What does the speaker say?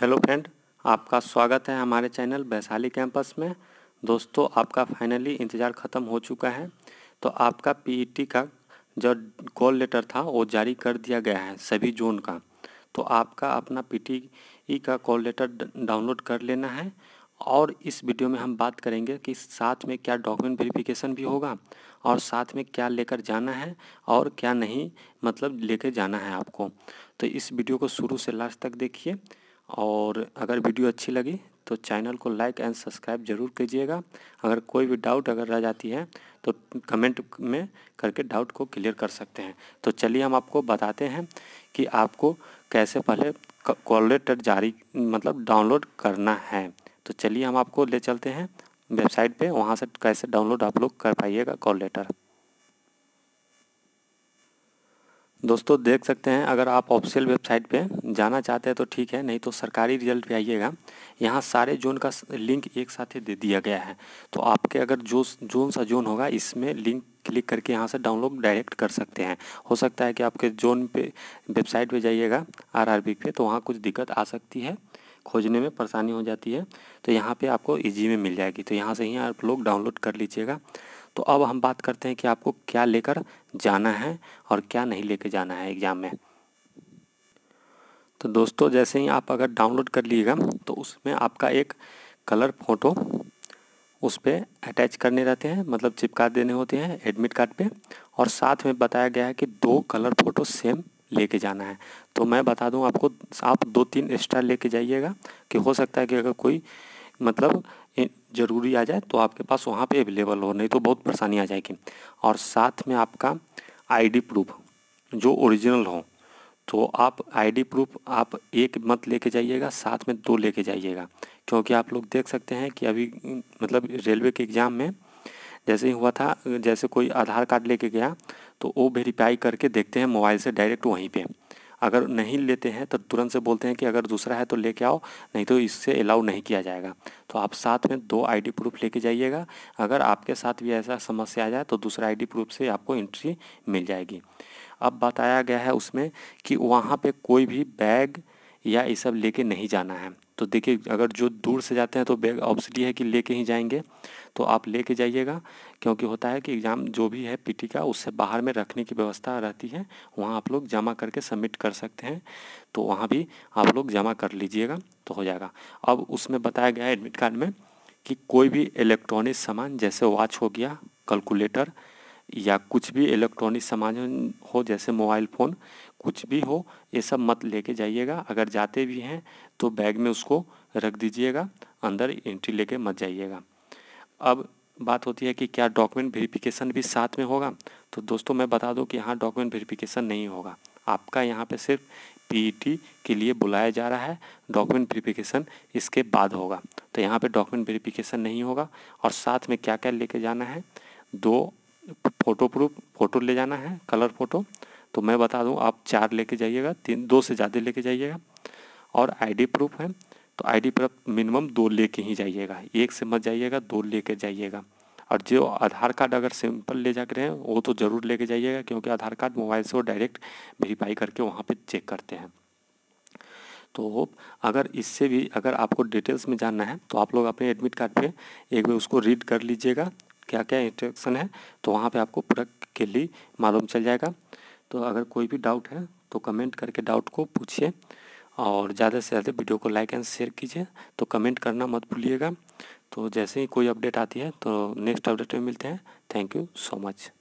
hello friend आपका स्वागत है हमारे चैनल वैशाली कैंपस में दोस्तों आपका फाइनली इंतज़ार ख़त्म हो चुका है तो आपका पीईटी का जो कॉल लेटर था वो जारी कर दिया गया है सभी जोन का तो आपका अपना ई का कॉल लेटर डाउनलोड कर लेना है और इस वीडियो में हम बात करेंगे कि साथ में क्या डॉक्यूमेंट वेरिफिकेशन भी होगा और साथ में क्या लेकर जाना है और क्या नहीं मतलब लेकर जाना है आपको तो इस वीडियो को शुरू से लास्ट तक देखिए और अगर वीडियो अच्छी लगी तो चैनल को लाइक एंड सब्सक्राइब ज़रूर कीजिएगा अगर कोई भी डाउट अगर रह जाती है तो कमेंट में करके डाउट को क्लियर कर सकते हैं तो चलिए हम आपको बताते हैं कि आपको कैसे पहले कॉल लेटर जारी मतलब डाउनलोड करना है तो चलिए हम आपको ले चलते हैं वेबसाइट पे वहाँ से कैसे डाउनलोड आप लोग कर पाइएगा कॉल लेटर दोस्तों देख सकते हैं अगर आप ऑफिशियल वेबसाइट पे जाना चाहते हैं तो ठीक है नहीं तो सरकारी रिजल्ट पे आइएगा यहाँ सारे जोन का लिंक एक साथ ही दे दिया गया है तो आपके अगर जो जोन सा जोन होगा इसमें लिंक क्लिक करके यहाँ से डाउनलोड डायरेक्ट कर सकते हैं हो सकता है कि आपके जोन पे वेबसाइट पे जाइएगा आर पे तो वहाँ कुछ दिक्कत आ सकती है खोजने में परेशानी हो जाती है तो यहाँ पर आपको ईजी में मिल जाएगी तो यहाँ से ही आप लोग डाउनलोड कर लीजिएगा तो अब हम बात करते हैं कि आपको क्या लेकर जाना है और क्या नहीं लेकर जाना है एग्ज़ाम में तो दोस्तों जैसे ही आप अगर डाउनलोड कर लीजिएगा तो उसमें आपका एक कलर फ़ोटो उस पर अटैच करने रहते हैं मतलब चिपका देने होते हैं एडमिट कार्ड पे और साथ में बताया गया है कि दो कलर फ़ोटो सेम लेके जाना है तो मैं बता दूं आपको आप दो तीन एक्स्ट्रा लेके जाइएगा कि हो सकता है कि अगर कोई मतलब ज़रूरी आ जाए तो आपके पास वहाँ पे अवेलेबल हो नहीं तो बहुत परेशानी आ जाएगी और साथ में आपका आईडी प्रूफ जो ओरिजिनल हो तो आप आईडी प्रूफ आप एक मत लेके जाइएगा साथ में दो लेके जाइएगा क्योंकि आप लोग देख सकते हैं कि अभी मतलब रेलवे के एग्ज़ाम में जैसे ही हुआ था जैसे कोई आधार कार्ड लेके गया तो वो वेरीफाई करके देखते हैं मोबाइल से डायरेक्ट वहीं पर अगर नहीं लेते हैं तो तुरंत से बोलते हैं कि अगर दूसरा है तो लेके आओ नहीं तो इससे अलाउ नहीं किया जाएगा तो आप साथ में दो आईडी प्रूफ लेके जाइएगा अगर आपके साथ भी ऐसा समस्या आ जाए तो दूसरा आईडी प्रूफ से आपको एंट्री मिल जाएगी अब बताया गया है उसमें कि वहाँ पर कोई भी बैग या ये सब लेके नहीं जाना है तो देखिए अगर जो दूर से जाते हैं तो बैग ऑब्सली है कि लेके ही जाएंगे तो आप लेके जाइएगा क्योंकि होता है कि एग्ज़ाम जो भी है पीटी का उससे बाहर में रखने की व्यवस्था रहती है वहाँ आप लोग जमा करके सबमिट कर सकते हैं तो वहाँ भी आप लोग जमा कर लीजिएगा तो हो जाएगा अब उसमें बताया गया है एडमिट कार्ड में कि कोई भी इलेक्ट्रॉनिक सामान जैसे वॉच हो गया कैलकुलेटर या कुछ भी इलेक्ट्रॉनिक सामान हो जैसे मोबाइल फ़ोन कुछ भी हो ये सब मत लेके जाइएगा अगर जाते भी हैं तो बैग में उसको रख दीजिएगा अंदर एंट्री लेके मत जाइएगा अब बात होती है कि क्या डॉक्यूमेंट वेरिफिकेशन भी साथ में होगा तो दोस्तों मैं बता दूं कि यहाँ डॉक्यूमेंट वेरिफिकेशन नहीं होगा आपका यहाँ पे सिर्फ पी e के लिए बुलाया जा रहा है डॉक्यूमेंट वेरिफिकेशन इसके बाद होगा तो यहाँ पे डॉक्यूमेंट वेरिफिकेशन नहीं होगा और साथ में क्या क्या लेके जाना है दो फ़ोटो प्रूफ फ़ोटो ले जाना है कलर फ़ोटो तो मैं बता दूं आप चार लेके जाइएगा तीन दो से ज़्यादा लेके जाइएगा और आईडी प्रूफ है तो आईडी प्रूफ मिनिमम दो लेके ही जाइएगा एक से मत जाइएगा दो लेके जाइएगा और जो आधार कार्ड अगर सिंपल ले जा रहे हैं वो तो ज़रूर लेके जाइएगा क्योंकि आधार कार्ड मोबाइल से वो डायरेक्ट वेरीफाई करके वहाँ पर चेक करते हैं तो अगर इससे भी अगर आपको डिटेल्स में जानना है तो आप लोग अपने एडमिट कार्ड पे एक बार उसको रीड कर लीजिएगा क्या क्या इंस्ट्रक्शन है तो वहाँ पे आपको पूरा क्लियर मालूम चल जाएगा तो अगर कोई भी डाउट है तो कमेंट करके डाउट को पूछिए और ज़्यादा से ज़्यादा वीडियो को लाइक एंड शेयर कीजिए तो कमेंट करना मत भूलिएगा तो जैसे ही कोई अपडेट आती है तो नेक्स्ट अपडेट में मिलते हैं थैंक यू सो मच